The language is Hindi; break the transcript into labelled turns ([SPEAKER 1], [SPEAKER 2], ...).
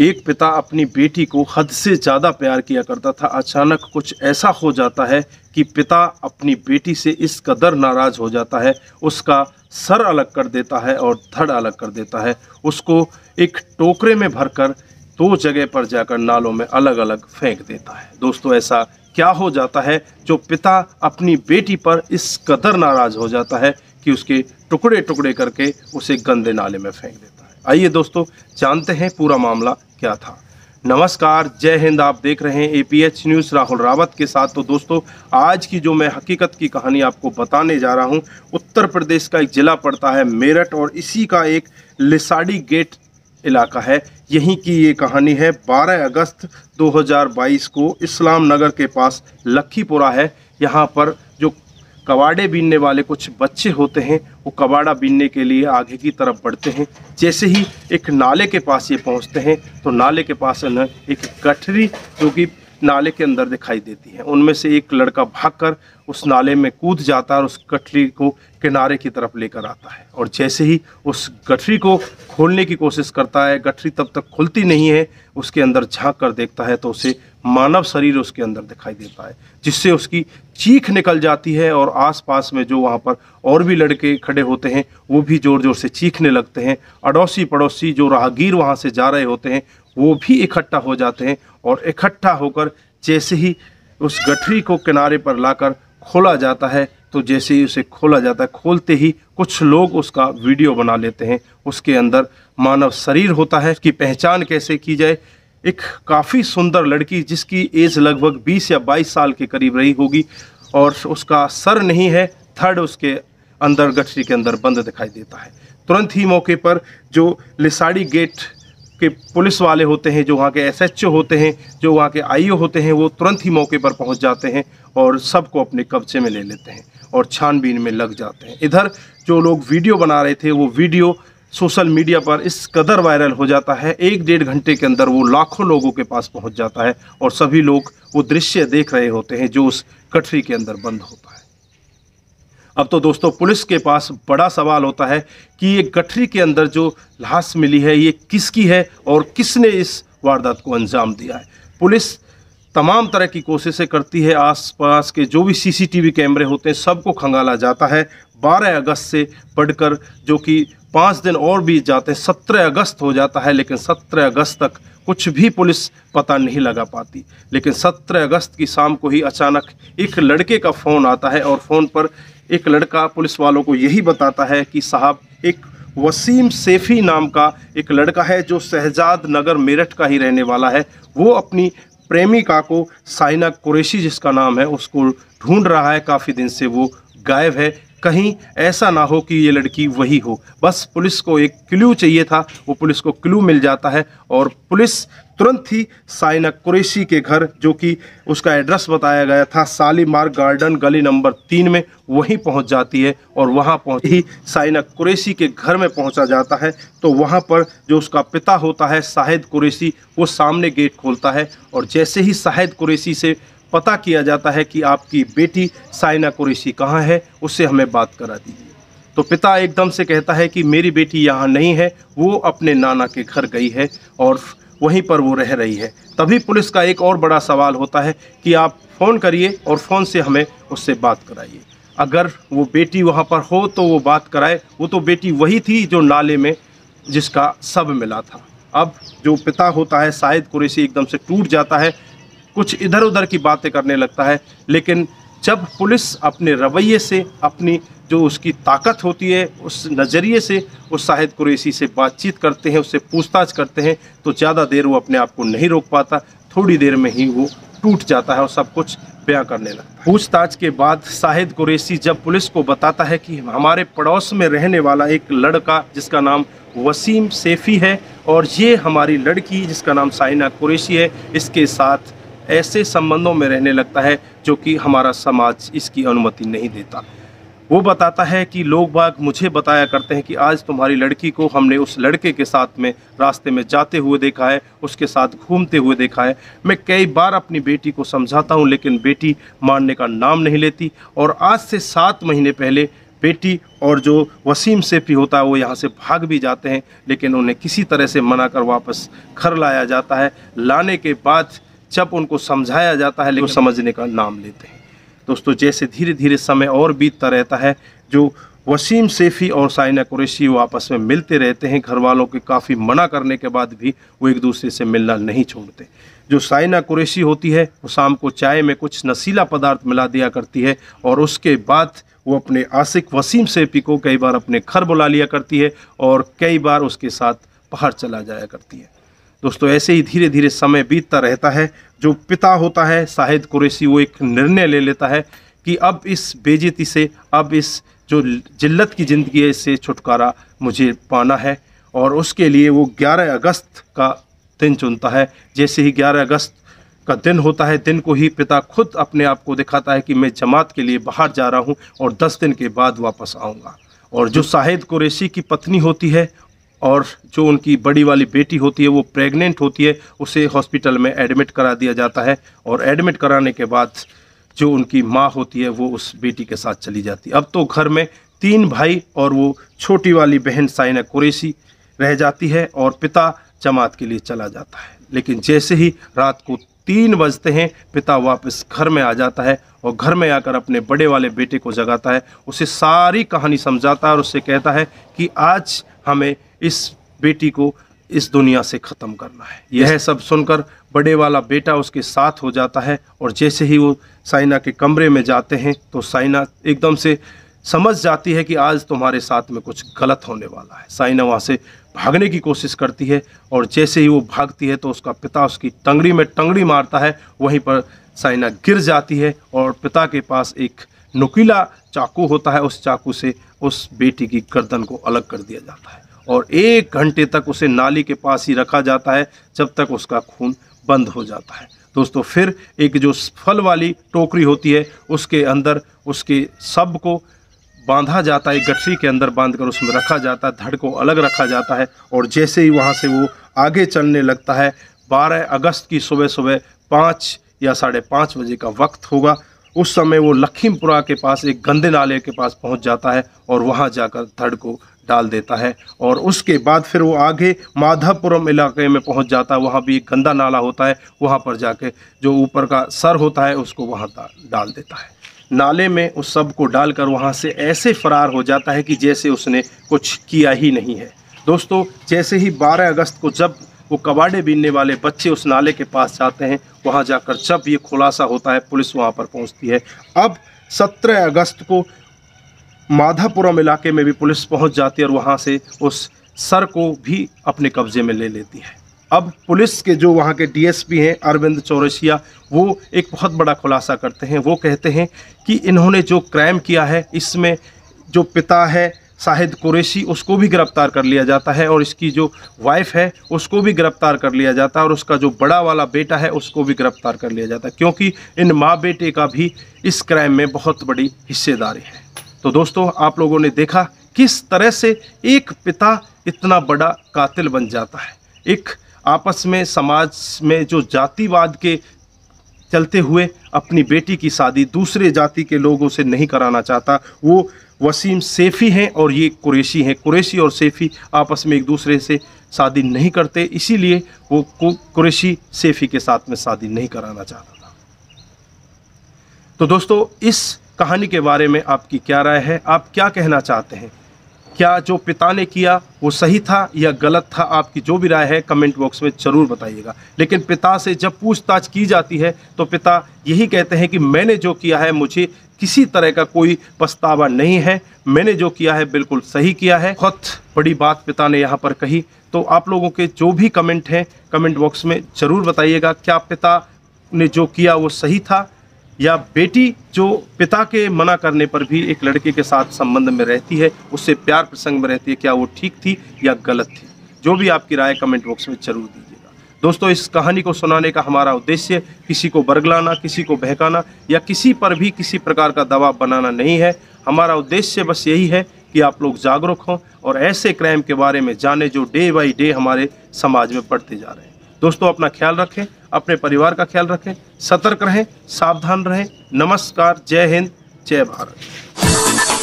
[SPEAKER 1] एक पिता अपनी बेटी को हद से ज़्यादा प्यार किया करता था अचानक कुछ ऐसा हो जाता है कि पिता अपनी बेटी से इस कदर नाराज़ हो जाता है उसका सर अलग कर देता है और धड़ अलग कर देता है उसको एक टोकरे में भरकर दो जगह पर जाकर नालों में अलग अलग फेंक देता है दोस्तों ऐसा क्या हो जाता है जो पिता अपनी बेटी पर इस कदर नाराज़ हो जाता है कि उसके टुकड़े टुकड़े करके उसे गंदे नाले में फेंक देता है आइए दोस्तों जानते हैं पूरा मामला क्या था नमस्कार जय हिंद आप देख रहे हैं एपीएच न्यूज़ राहुल रावत के साथ तो दोस्तों आज की जो मैं हकीकत की कहानी आपको बताने जा रहा हूं उत्तर प्रदेश का एक ज़िला पड़ता है मेरठ और इसी का एक लिसाड़ी गेट इलाका है यहीं की ये कहानी है 12 अगस्त 2022 को इस्लाम नगर के पास लखीपुरा है यहाँ पर जो कबाड़े बीनने वाले कुछ बच्चे होते हैं वो कबाड़ा बीनने के लिए आगे की तरफ बढ़ते हैं जैसे ही एक नाले के पास ये पहुंचते हैं तो नाले के पास एक गठरी जो कि नाले के अंदर दिखाई देती हैं उनमें से एक लड़का भागकर उस नाले में कूद जाता है और उस गठरी को किनारे की तरफ लेकर आता है और जैसे ही उस गठरी को खोलने की कोशिश करता है गठरी तब तक खुलती नहीं है उसके अंदर झांक कर देखता है तो उसे मानव शरीर उसके अंदर दिखाई देता है जिससे उसकी चीख निकल जाती है और आसपास में जो वहाँ पर और भी लड़के खड़े होते हैं वो भी ज़ोर ज़ोर से चीखने लगते हैं अड़ोसी पड़ोसी जो राहगीर वहाँ से जा रहे होते हैं वो भी इकट्ठा हो जाते हैं और इकट्ठा होकर जैसे ही उस गठरी को किनारे पर लाकर खोला जाता है तो जैसे ही उसे खोला जाता है खोलते ही कुछ लोग उसका वीडियो बना लेते हैं उसके अंदर मानव शरीर होता है उसकी पहचान कैसे की जाए एक काफ़ी सुंदर लड़की जिसकी एज लगभग 20 या 22 साल के करीब रही होगी और उसका सर नहीं है थर्ड उसके अंदर गठरी के अंदर बंद दिखाई देता है तुरंत ही मौके पर जो लिसाड़ी गेट के पुलिस वाले होते हैं जो वहाँ के एसएचओ होते हैं जो वहाँ के आईओ होते हैं वो तुरंत ही मौके पर पहुँच जाते हैं और सबको अपने कब्जे में ले लेते हैं और छानबीन में लग जाते हैं इधर जो लोग वीडियो बना रहे थे वो वीडियो सोशल मीडिया पर इस कदर वायरल हो जाता है एक डेढ़ घंटे के अंदर वो लाखों लोगों के पास पहुंच जाता है और सभी लोग वो दृश्य देख रहे होते हैं जो उस कटरी के अंदर बंद होता है अब तो दोस्तों पुलिस के पास बड़ा सवाल होता है कि ये गठरी के अंदर जो लाश मिली है ये किसकी है और किसने इस वारदात को अंजाम दिया है पुलिस तमाम तरह की कोशिशें करती है आसपास के जो भी सीसीटीवी कैमरे होते हैं सबको खंगाला जाता है बारह अगस्त से पढ़कर जो कि पाँच दिन और बीत जाते हैं सत्रह अगस्त हो जाता है लेकिन सत्रह अगस्त तक कुछ भी पुलिस पता नहीं लगा पाती लेकिन सत्रह अगस्त की शाम को ही अचानक एक लड़के का फ़ोन आता है और फ़ोन पर एक लड़का पुलिस वालों को यही बताता है कि साहब एक वसीम सेफ़ी नाम का एक लड़का है जो शहजाद नगर मेरठ का ही रहने वाला है वो अपनी प्रेमिका को साइना कुरेशी जिसका नाम है उसको ढूंढ रहा है काफ़ी दिन से वो गायब है कहीं ऐसा ना हो कि ये लड़की वही हो बस पुलिस को एक क्लू चाहिए था वो पुलिस को क्लू मिल जाता है और पुलिस तुरंत ही साइना कुरेशी के घर जो कि उसका एड्रेस बताया गया था मार्ग गार्डन गली नंबर तीन में वहीं पहुंच जाती है और वहां पहुंच ही साइना कुरेशी के घर में पहुंचा जाता है तो वहां पर जो उसका पिता होता है शाहिद कुरेशी वो सामने गेट खोलता है और जैसे ही शाहिद कुरेशी से पता किया जाता है कि आपकी बेटी साइना कुरेशी कहाँ है उससे हमें बात करा दीजिए तो पिता एकदम से कहता है कि मेरी बेटी यहाँ नहीं है वो अपने नाना के घर गई है और वहीं पर वो रह रही है तभी पुलिस का एक और बड़ा सवाल होता है कि आप फ़ोन करिए और फ़ोन से हमें उससे बात कराइए अगर वो बेटी वहाँ पर हो तो वो बात कराए वो तो बेटी वही थी जो नाले में जिसका सब मिला था अब जो पिता होता है शायद कुरेशी एकदम से टूट जाता है कुछ इधर उधर की बातें करने लगता है लेकिन जब पुलिस अपने रवैये से अपनी जो उसकी ताकत होती है उस नज़रिए से उस शाहिद कुरेशी से बातचीत करते हैं उससे पूछताछ करते हैं तो ज़्यादा देर वो अपने आप को नहीं रोक पाता थोड़ी देर में ही वो टूट जाता है और सब कुछ बयां करने लगता है पूछताछ के बाद शाहिद कुरेशी जब पुलिस को बताता है कि हमारे पड़ोस में रहने वाला एक लड़का जिसका नाम वसीम सेफ़ी है और ये हमारी लड़की जिसका नाम साइना कुरेशी है इसके साथ ऐसे संबंधों में रहने लगता है जो कि हमारा समाज इसकी अनुमति नहीं देता वो बताता है कि लोग बाग मुझे बताया करते हैं कि आज तुम्हारी लड़की को हमने उस लड़के के साथ में रास्ते में जाते हुए देखा है उसके साथ घूमते हुए देखा है मैं कई बार अपनी बेटी को समझाता हूँ लेकिन बेटी मानने का नाम नहीं लेती और आज से सात महीने पहले बेटी और जो वसीम सेफी होता है वो यहाँ से भाग भी जाते हैं लेकिन उन्हें किसी तरह से मना कर वापस घर लाया जाता है लाने के बाद जब उनको समझाया जाता है लेकिन तो समझने का नाम लेते हैं दोस्तों जैसे धीरे धीरे समय और बीतता रहता है जो वसीम सेफ़ी और साइना कुरेशी वो आपस में मिलते रहते हैं घर वालों के काफ़ी मना करने के बाद भी वो एक दूसरे से मिलना नहीं छोड़ते जो साइना कुरेशी होती है वो शाम को चाय में कुछ नशीला पदार्थ मिला दिया करती है और उसके बाद वो अपने आसिक वसीम सेफ़ी को कई बार अपने घर बुला लिया करती है और कई बार उसके साथ बाहर चला जाया करती है दोस्तों ऐसे ही धीरे धीरे समय बीतता रहता है जो पिता होता है शाहिद कुरैशी वो एक निर्णय ले लेता है कि अब इस बेजती से अब इस जो जिल्लत की ज़िंदगी है इससे छुटकारा मुझे पाना है और उसके लिए वो 11 अगस्त का दिन चुनता है जैसे ही 11 अगस्त का दिन होता है दिन को ही पिता खुद अपने आप को दिखाता है कि मैं जमात के लिए बाहर जा रहा हूँ और दस दिन के बाद वापस आऊँगा और जो शाहिद कुरेशी की पत्नी होती है और जो उनकी बड़ी वाली बेटी होती है वो प्रेग्नेंट होती है उसे हॉस्पिटल में एडमिट करा दिया जाता है और एडमिट कराने के बाद जो उनकी माँ होती है वो उस बेटी के साथ चली जाती है अब तो घर में तीन भाई और वो छोटी वाली बहन साइना कुरेशी रह जाती है और पिता जमात के लिए चला जाता है लेकिन जैसे ही रात को तीन बजते हैं पिता वापस घर में आ जाता है और घर में आकर अपने बड़े वाले बेटे को जगाता है उसे सारी कहानी समझाता है और उससे कहता है कि आज हमें इस बेटी को इस दुनिया से ख़त्म करना है यह सब सुनकर बड़े वाला बेटा उसके साथ हो जाता है और जैसे ही वो साइना के कमरे में जाते हैं तो साइना एकदम से समझ जाती है कि आज तुम्हारे साथ में कुछ गलत होने वाला है साइना वहाँ से भागने की कोशिश करती है और जैसे ही वो भागती है तो उसका पिता उसकी टंगड़ी में टंगड़ी मारता है वहीं पर साइना गिर जाती है और पिता के पास एक नुकीला चाकू होता है उस चाकू से उस बेटी की गर्दन को अलग कर दिया जाता है और एक घंटे तक उसे नाली के पास ही रखा जाता है जब तक उसका खून बंद हो जाता है दोस्तों फिर एक जो फल वाली टोकरी होती है उसके अंदर उसके सब को बांधा जाता है गठरी के अंदर बांधकर उसमें रखा जाता है धड़ को अलग रखा जाता है और जैसे ही वहाँ से वो आगे चलने लगता है 12 अगस्त की सुबह सुबह पाँच या साढ़े पाँच बजे का वक्त होगा उस समय वो लखीमपुरा के पास एक गंदे नाले के पास पहुंच जाता है और वहां जाकर धड़ को डाल देता है और उसके बाद फिर वो आगे माधवपुरम इलाके में पहुंच जाता है वहाँ भी एक गंदा नाला होता है वहाँ पर जाके जो ऊपर का सर होता है उसको वहाँ डाल देता है नाले में उस सब को डालकर वहाँ से ऐसे फरार हो जाता है कि जैसे उसने कुछ किया ही नहीं है दोस्तों जैसे ही 12 अगस्त को जब वो कबाड़े बीनने वाले बच्चे उस नाले के पास जाते हैं वहाँ जाकर जब ये खुलासा होता है पुलिस वहाँ पर पहुँचती है अब 17 अगस्त को माधापुरम इलाके में भी पुलिस पहुंच जाती है और वहां से उस सर को भी अपने कब्जे में ले लेती है अब पुलिस के जो वहाँ के डीएसपी हैं अरविंद चौरसिया वो एक बहुत बड़ा खुलासा करते हैं वो कहते हैं कि इन्होंने जो क्राइम किया है इसमें जो पिता है शाहिद कुरेशी उसको भी गिरफ्तार कर लिया जाता है और इसकी जो वाइफ है उसको भी गिरफ्तार कर लिया जाता है और उसका जो बड़ा वाला बेटा है उसको भी गिरफ्तार कर लिया जाता है क्योंकि इन माँ बेटे का भी इस क्राइम में बहुत बड़ी हिस्सेदारी है तो दोस्तों आप लोगों ने देखा किस तरह से एक पिता इतना बड़ा कातिल बन जाता है एक आपस में समाज में जो जातिवाद के चलते हुए अपनी बेटी की शादी दूसरे जाति के लोगों से नहीं कराना चाहता वो वसीम सेफ़ी हैं और ये कुरेशी हैं कुरेशी और सेफ़ी आपस में एक दूसरे से शादी नहीं करते इसीलिए वो कुरेशी सेफ़ी के साथ में शादी नहीं कराना चाहता था तो दोस्तों इस कहानी के बारे में आपकी क्या राय है आप क्या कहना चाहते हैं क्या जो पिता ने किया वो सही था या गलत था आपकी जो भी राय है कमेंट बॉक्स में ज़रूर बताइएगा लेकिन पिता से जब पूछताछ की जाती है तो पिता यही कहते हैं कि मैंने जो किया है मुझे किसी तरह का कोई पछतावा नहीं है मैंने जो किया है बिल्कुल सही किया है बहुत बड़ी बात पिता ने यहाँ पर कही तो आप लोगों के जो भी कमेंट हैं कमेंट बॉक्स में ज़रूर बताइएगा क्या पिता ने जो किया वो सही था या बेटी जो पिता के मना करने पर भी एक लड़के के साथ संबंध में रहती है उससे प्यार प्रसंग में रहती है क्या वो ठीक थी या गलत थी जो भी आपकी राय कमेंट बॉक्स में जरूर दीजिएगा दोस्तों इस कहानी को सुनाने का हमारा उद्देश्य किसी को बरगलाना किसी को बहकाना या किसी पर भी किसी प्रकार का दबाव बनाना नहीं है हमारा उद्देश्य बस यही है कि आप लोग जागरूक हों और ऐसे क्राइम के बारे में जाने जो डे बाई डे हमारे समाज में बढ़ते जा रहे हैं दोस्तों अपना ख्याल रखें अपने परिवार का ख्याल रखें सतर्क रहें सावधान रहें नमस्कार जय हिंद जय भारत